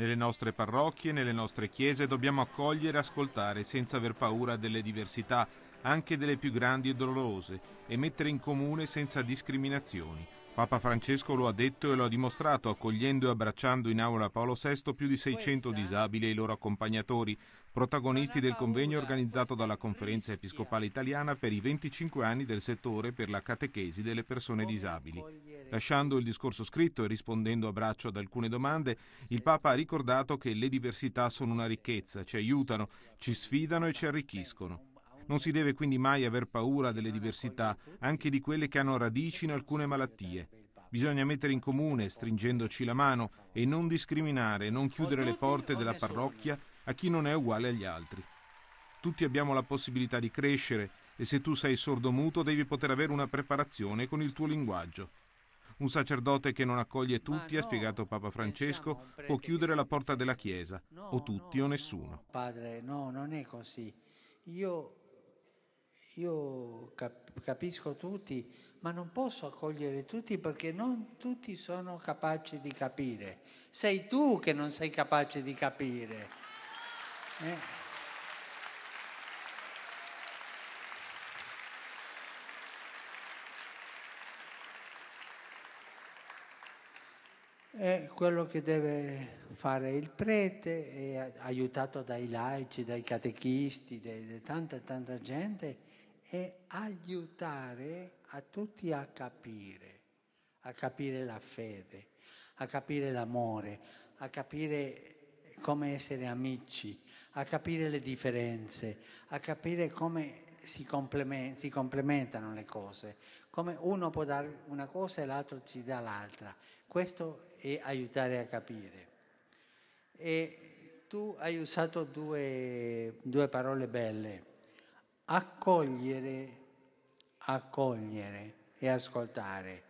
Nelle nostre parrocchie, nelle nostre chiese dobbiamo accogliere e ascoltare senza aver paura delle diversità, anche delle più grandi e dolorose, e mettere in comune senza discriminazioni, Papa Francesco lo ha detto e lo ha dimostrato accogliendo e abbracciando in aula Paolo VI più di 600 disabili e i loro accompagnatori, protagonisti del convegno organizzato dalla Conferenza Episcopale Italiana per i 25 anni del settore per la catechesi delle persone disabili. Lasciando il discorso scritto e rispondendo a braccio ad alcune domande, il Papa ha ricordato che le diversità sono una ricchezza, ci aiutano, ci sfidano e ci arricchiscono. Non si deve quindi mai aver paura delle diversità, anche di quelle che hanno radici in alcune malattie. Bisogna mettere in comune, stringendoci la mano, e non discriminare, non chiudere le porte della parrocchia a chi non è uguale agli altri. Tutti abbiamo la possibilità di crescere e se tu sei sordomuto devi poter avere una preparazione con il tuo linguaggio. Un sacerdote che non accoglie tutti, no, ha spiegato Papa Francesco, può chiudere la porta della Chiesa, no, o tutti no, o nessuno. Padre, no, non è così. Io io capisco tutti, ma non posso accogliere tutti perché non tutti sono capaci di capire. Sei tu che non sei capace di capire. Eh? è quello che deve fare il prete, è aiutato dai laici, dai catechisti, da tanta tanta gente, è aiutare a tutti a capire, a capire la fede, a capire l'amore, a capire come essere amici, a capire le differenze, a capire come si, complementano le cose, come uno può dare una cosa e l'altro ci dà l'altra. Questo è aiutare a capire. E tu hai usato due, due parole belle accogliere, accogliere e ascoltare.